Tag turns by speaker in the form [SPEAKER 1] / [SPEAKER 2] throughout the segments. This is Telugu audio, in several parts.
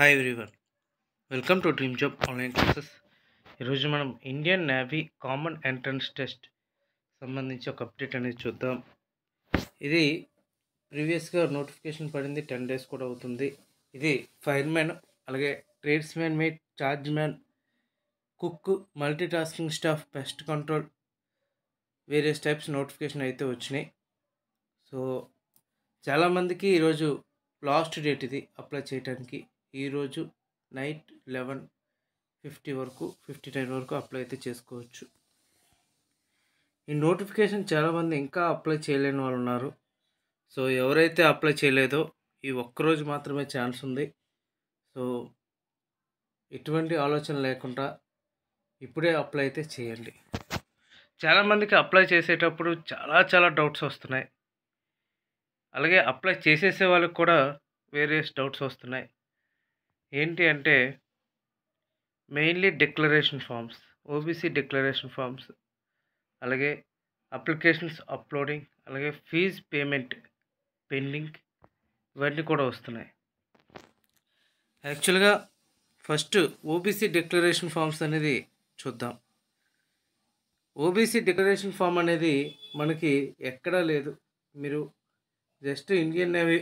[SPEAKER 1] hi everyone welcome to dream job online classes ఈరోజు మనం Indian navy common entrance test సంబంధించి ఒక అప్డేట్ అనేది చూద్దాం ఇది ప్రీవియస్గా నోటిఫికేషన్ పడింది టెన్ డేస్ కూడా అవుతుంది ఇది ఫైర్మెన్ అలాగే tradesmen mate chargeman cook multi tasking staff pest control various types notification అయితే వచ్చినాయి సో చాలామందికి ఈరోజు లాస్ట్ డేట్ ఇది అప్లై చేయడానికి ఈరోజు నైట్ లెవెన్ ఫిఫ్టీ వరకు ఫిఫ్టీ నైన్ వరకు అప్లై అయితే చేసుకోవచ్చు ఈ నోటిఫికేషన్ చాలామంది ఇంకా అప్లై చేయలేని వాళ్ళు ఉన్నారు సో ఎవరైతే అప్లై చేయలేదో ఈ ఒక్కరోజు మాత్రమే ఛాన్స్ ఉంది సో ఎటువంటి ఆలోచన లేకుండా ఇప్పుడే అప్లై అయితే చేయండి చాలామందికి అప్లై చేసేటప్పుడు చాలా చాలా డౌట్స్ వస్తున్నాయి అలాగే అప్లై చేసేసే వాళ్ళకి కూడా వేరియస్ డౌట్స్ వస్తున్నాయి ఏంటి అంటే mainly declaration forms OBC declaration forms అలాగే అప్లికేషన్స్ అప్లోడింగ్ అలాగే ఫీజ్ పేమెంట్ పెండింగ్ ఇవన్నీ కూడా వస్తున్నాయి యాక్చువల్గా ఫస్ట్ ఓబీసీ డిక్లరేషన్ ఫామ్స్ అనేది చూద్దాం ఓబీసీ డిక్లరేషన్ ఫామ్ అనేది మనకి ఎక్కడా లేదు మీరు జస్ట్ ఇండియన్ నేవీ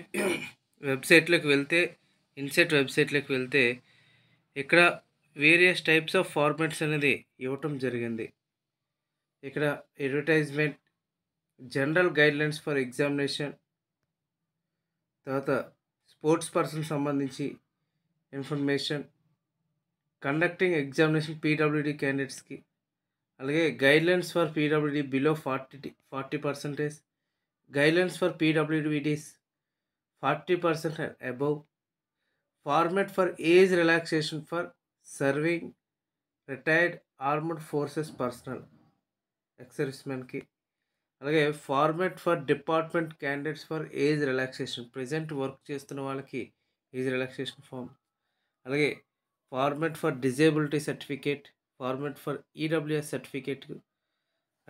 [SPEAKER 1] వెబ్సైట్లోకి వెళ్తే ఇన్సెట్ వెబ్సైట్లోకి వెళ్తే ఇక్కడ వేరియస్ టైప్స్ ఆఫ్ ఫార్మాట్స్ అనేది ఇవ్వటం జరిగింది ఇక్కడ advertisement general guidelines for examination తర్వాత స్పోర్ట్స్ పర్సన్ సంబంధించి ఇన్ఫర్మేషన్ కండక్టింగ్ ఎగ్జామినేషన్ పీడబ్ల్యూడి క్యాండిడేట్స్కి అలాగే guidelines for PWD below forty forty percentage guidelines for పీడబ్ల్యూడిటీస్ forty percent above format for age relaxation for serving retired armed forces personnel ఎక్సర్విస్మెన్కి అలాగే format for department candidates for age relaxation present work చేస్తున్న వాళ్ళకి ఏజ్ రిలాక్సేషన్ ఫామ్ అలాగే format for disability certificate format for EWS certificate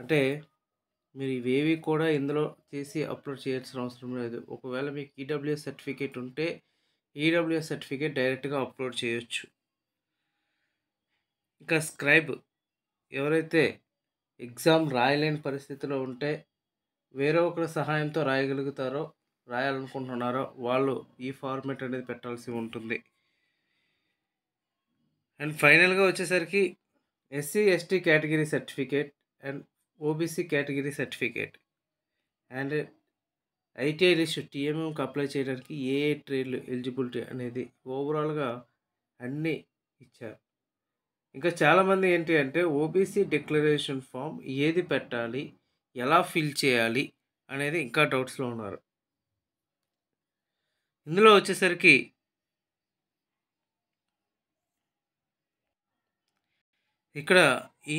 [SPEAKER 1] అంటే మీరు ఇవేవి కూడా ఇందులో చేసి అప్లోడ్ చేయాల్సిన అవసరం లేదు ఒకవేళ మీకు ఈడబ్ల్యూఎస్ e సర్టిఫికేట్ ఉంటే ఈడబ్ల్యూఎస్ సర్టిఫికేట్ డైరెక్ట్గా అప్లోడ్ చేయొచ్చు ఇంకా స్క్రైబ్ ఎవరైతే ఎగ్జామ్ రాయలేని పరిస్థితిలో ఉంటే వేరే ఒకరి సహాయంతో రాయగలుగుతారో రాయాలనుకుంటున్నారో వాళ్ళు ఈ ఫార్మేట్ అనేది పెట్టాల్సి ఉంటుంది అండ్ ఫైనల్గా వచ్చేసరికి SC ST category certificate and OBC category certificate and ITI list టీఎంఎంకి అప్లై చేయడానికి ఏ ఏ ట్రేడ్లు ఎలిజిబిలిటీ అనేది ఓవరాల్గా అన్నీ ఇచ్చారు ఇంకా చాలామంది ఏంటి అంటే ఓబీసీ డిక్లరేషన్ ఫామ్ ఏది పెట్టాలి ఎలా ఫిల్ చేయాలి అనేది ఇంకా డౌట్స్లో ఉన్నారు ఇందులో వచ్చేసరికి ఇక్కడ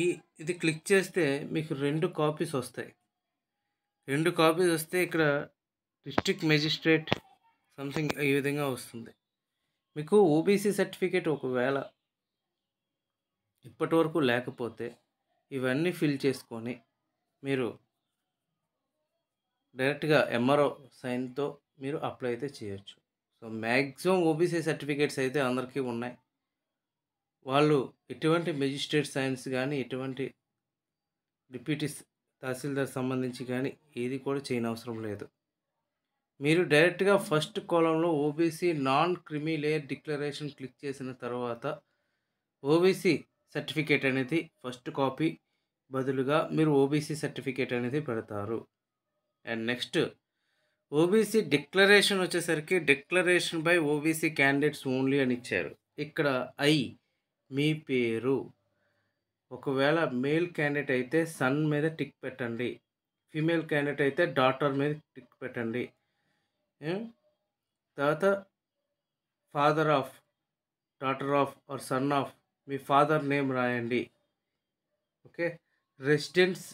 [SPEAKER 1] ఈ ఇది క్లిక్ చేస్తే మీకు రెండు కాపీస్ వస్తాయి రెండు కాపీస్ వస్తే ఇక్కడ డిస్ట్రిక్ట్ మెజిస్ట్రేట్ సంథింగ్ ఈ విధంగా వస్తుంది మీకు ఓబీసీ సర్టిఫికేట్ ఒకవేళ ఇప్పటి వరకు లేకపోతే ఇవన్నీ ఫిల్ చేసుకొని మీరు డైరెక్ట్గా ఎంఆర్ఓ సైన్తో మీరు అప్లై అయితే చేయొచ్చు సో మ్యాక్సిమం ఓబీసీ సర్టిఫికేట్స్ అయితే అందరికీ ఉన్నాయి వాళ్ళు ఎటువంటి మెజిస్ట్రేట్ సైన్స్ కానీ ఎటువంటి డిప్యూటీ తహసీల్దార్ సంబంధించి కానీ ఏది కూడా చేయనవసరం లేదు మీరు డైరెక్ట్గా ఫస్ట్ కాలంలో OBC non creamy layer declaration click చేసిన తర్వాత ఓబీసీ సర్టిఫికేట్ అనేది ఫస్ట్ కాపీ బదులుగా మీరు ఓబీసీ సర్టిఫికేట్ అనేది పెడతారు అండ్ నెక్స్ట్ ఓబీసీ డిక్లరేషన్ వచ్చేసరికి declaration by OBC candidates only అని ఇచ్చారు ఇక్కడ ఐ మీ పేరు ఒకవేళ మేల్ క్యాండిడేట్ అయితే సన్ మీద టిక్ పెట్టండి ఫీమేల్ క్యాండిడేట్ అయితే డాటర్ మీద టిక్ పెట్టండి తర్వాత father of daughter of or son of మీ ఫాదర్ నేమ్ రాయండి okay residents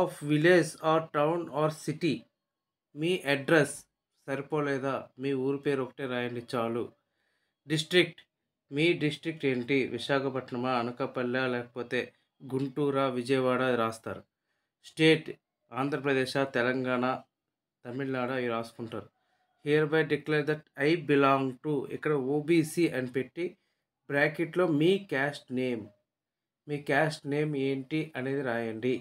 [SPEAKER 1] of village or town or city మీ అడ్రస్ సరిపోలేదా మీ ఊరి పేరు ఒకటే రాయండి చాలు డిస్ట్రిక్ట్ మీ డిస్ట్రిక్ట్ ఏంటి విశాఖపట్నమా అనకాపల్లె లేకపోతే గుంటూరా విజయవాడ రాస్తారు స్టేట్ ఆంధ్రప్రదేశ్ తెలంగాణ తమిళనాడు అవి రాసుకుంటారు here by declare that I belong to ఇక్కడ ఓబీసీ అని పెట్టి బ్రాకెట్లో మీ క్యాస్ట్ నేమ్ మీ క్యాస్ట్ నేమ్ ఏంటి అనేది రాయండి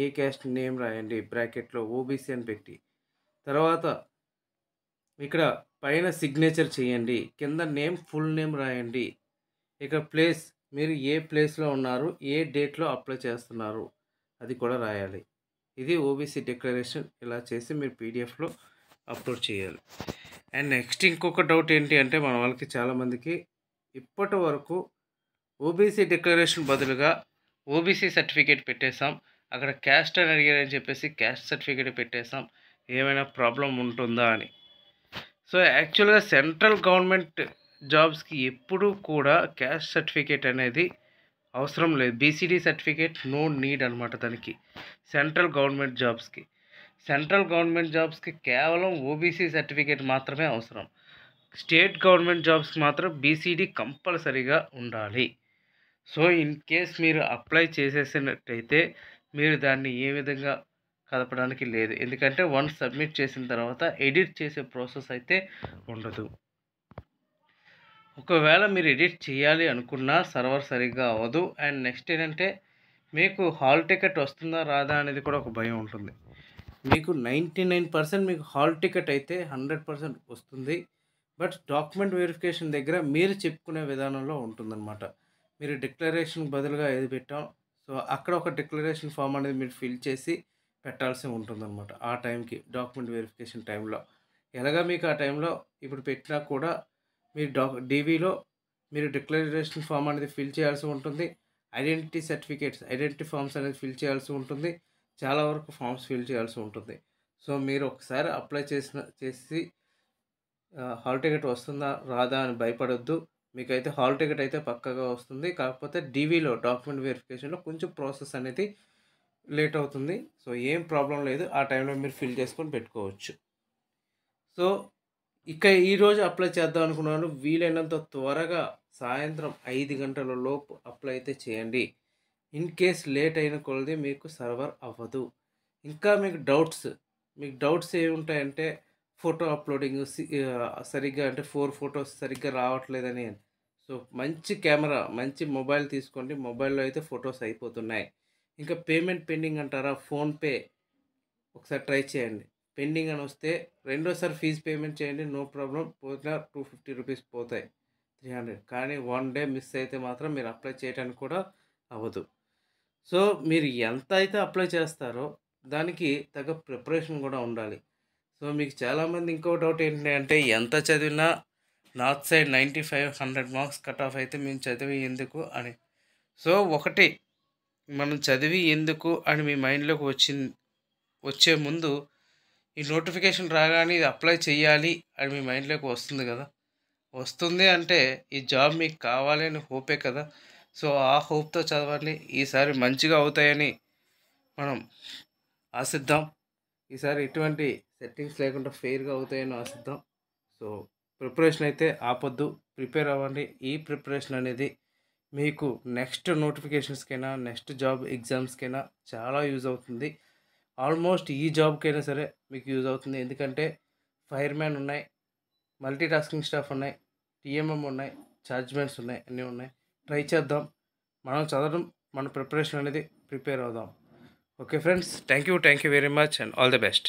[SPEAKER 1] ఏ క్యాస్ట్ నేమ్ రాయండి బ్రాకెట్లో ఓబీసీ అని పెట్టి తర్వాత ఇక్కడ పైన సిగ్నేచర్ చేయండి కింద నేమ్ ఫుల్ నేమ్ రాయండి ఇక్కడ ప్లేస్ మీరు ఏ ప్లేస్లో ఉన్నారు ఏ డేట్లో అప్లై చేస్తున్నారు అది కూడా రాయాలి ఇది ఓబీసీ డిక్లరేషన్ ఇలా చేసి మీరు పీడిఎఫ్లో అప్లోడ్ చేయాలి అండ్ నెక్స్ట్ ఇంకొక డౌట్ ఏంటి అంటే మన వాళ్ళకి చాలామందికి ఇప్పటి వరకు ఓబీసీ డిక్లరేషన్ బదులుగా ఓబీసీ సర్టిఫికేట్ పెట్టేశాం అక్కడ క్యాస్ట్ అని అడిగారని చెప్పేసి క్యాస్ట్ సర్టిఫికేట్ పెట్టేశాం ఏమైనా ప్రాబ్లం ఉంటుందా అని సో యాక్చువల్గా సెంట్రల్ గవర్నమెంట్ జాబ్స్కి ఎప్పుడూ కూడా క్యాస్ట్ సర్టిఫికేట్ అనేది అవసరం లేదు బీసీడీ సర్టిఫికేట్ నో నీడ్ అనమాట దానికి సెంట్రల్ గవర్నమెంట్ జాబ్స్కి సెంట్రల్ గవర్నమెంట్ జాబ్స్కి కేవలం ఓబీసీ సర్టిఫికేట్ మాత్రమే అవసరం స్టేట్ గవర్నమెంట్ జాబ్స్ మాత్రం బీసీడీ కంపల్సరీగా ఉండాలి సో ఇన్ కేస్ మీరు అప్లై చేసేసినట్టయితే మీరు దాన్ని ఏ విధంగా కదపడానికి లేదు ఎందుకంటే వన్ సబ్మిట్ చేసిన తర్వాత ఎడిట్ చేసే ప్రాసెస్ అయితే ఉండదు ఒకవేళ మీరు ఎడిట్ చేయాలి అనుకున్నా సర్వర్ సరిగ్గా అవ్వదు అండ్ నెక్స్ట్ ఏంటంటే మీకు హాల్ టికెట్ వస్తుందా రాదా అనేది కూడా ఒక భయం ఉంటుంది మీకు నైంటీ నైన్ పర్సెంట్ మీకు హాల్ టికెట్ అయితే హండ్రెడ్ పర్సెంట్ వస్తుంది బట్ డాక్యుమెంట్ వెరిఫికేషన్ దగ్గర మీరు చెప్పుకునే విధానంలో ఉంటుందన్నమాట మీరు డిక్లరేషన్ బదులుగా ఏది పెట్టాం సో అక్కడ ఒక డిక్లరేషన్ ఫామ్ అనేది మీరు ఫిల్ చేసి పెట్టాల్సి ఉంటుందన్నమాట ఆ టైంకి డాక్యుమెంట్ వెరిఫికేషన్ టైంలో ఎలాగా మీకు ఆ టైంలో ఇప్పుడు పెట్టినా కూడా మీరు డాక్ డీవీలో మీరు డిక్లరేషన్ ఫామ్ అనేది ఫిల్ చేయాల్సి ఉంటుంది ఐడెంటిటీ సర్టిఫికేట్స్ ఐడెంటిటీ ఫామ్స్ అనేది ఫిల్ చేయాల్సి ఉంటుంది చాలా వరకు ఫామ్స్ ఫిల్ చేయాల్సి ఉంటుంది సో మీరు ఒకసారి అప్లై చేసిన చేసి హాల్ టికెట్ వస్తుందా రాదా అని భయపడొద్దు మీకైతే హాల్ టికెట్ అయితే పక్కగా వస్తుంది కాకపోతే డీవీలో డాక్యుమెంట్ వెరిఫికేషన్లో కొంచెం ప్రాసెస్ అనేది లేట్ అవుతుంది సో ఏం ప్రాబ్లం లేదు ఆ టైంలో మీరు ఫిల్ చేసుకొని పెట్టుకోవచ్చు సో ఇక ఈరోజు అప్లై చేద్దాం అనుకున్నాను వీలైనంత త్వరగా సాయంత్రం ఐదు గంటల లోపు అప్లై అయితే చేయండి ఇన్ కేస్ లేట్ అయిన కొలది మీకు సర్వర్ అవ్వదు ఇంకా మీకు డౌట్స్ మీకు డౌట్స్ ఏముంటాయంటే ఫోటో అప్లోడింగ్ సరిగ్గా అంటే ఫోర్ ఫొటోస్ సరిగ్గా రావట్లేదని సో మంచి కెమెరా మంచి మొబైల్ తీసుకోండి మొబైల్లో అయితే ఫొటోస్ అయిపోతున్నాయి ఇంకా పేమెంట్ పెండింగ్ అంటారా ఫోన్పే ఒకసారి ట్రై చేయండి పెండింగ్ అని వస్తే రెండోసారి ఫీజు పేమెంట్ చేయండి నో ప్రాబ్లం పోతే టూ ఫిఫ్టీ రూపీస్ పోతాయి త్రీ హండ్రెడ్ కానీ వన్ డే మిస్ అయితే మాత్రం మీరు అప్లై చేయడానికి కూడా అవ్వదు సో మీరు ఎంత అయితే అప్లై చేస్తారో దానికి తగ్గ ప్రిపరేషన్ కూడా ఉండాలి సో మీకు చాలామంది ఇంకో డౌట్ ఏంటి అంటే ఎంత చదివినా north side ninety five hundred marks cut off అయితే మేము చదివి ఎందుకు అని సో ఒకటి మనం చదివి ఎందుకు అని మీ మైండ్లోకి వచ్చి వచ్చే ముందు ఈ నోటిఫికేషన్ రాగానే ఇది అప్లై చేయాలి అని మీ మైండ్లోకి వస్తుంది కదా వస్తుంది అంటే ఈ జాబ్ మీకు కావాలి అని హోపే కదా సో ఆ హోప్తో చదవండి ఈసారి మంచిగా అవుతాయని మనం ఆశిద్దాం ఈసారి ఎటువంటి సెట్టింగ్స్ లేకుండా ఫెయిర్గా అవుతాయని ఆశిద్దాం సో ప్రిపరేషన్ అయితే ఆపొద్దు ప్రిపేర్ అవ్వండి ఈ ప్రిపరేషన్ అనేది మీకు నెక్స్ట్ నోటిఫికేషన్స్కైనా నెక్స్ట్ జాబ్ ఎగ్జామ్స్కైనా చాలా యూజ్ అవుతుంది ఆల్మోస్ట్ ఈ జాబ్కైనా సరే మీకు యూజ్ అవుతుంది ఎందుకంటే ఫైర్మ్యాన్ ఉన్నాయి మల్టీ టాస్కింగ్ స్టాఫ్ ఉన్నాయి టీఎంఎం ఉన్నాయి చార్జ్మెంట్స్ ఉన్నాయి అన్నీ ఉన్నాయి ట్రై చేద్దాం మనం చదవడం మన ప్రిపరేషన్ అనేది ప్రిపేర్ అవుదాం okay friends thank you thank you very much and all the best